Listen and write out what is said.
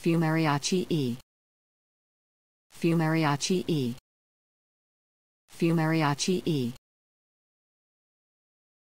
Fumariachi E. Fumariachi E. Fumariachi E.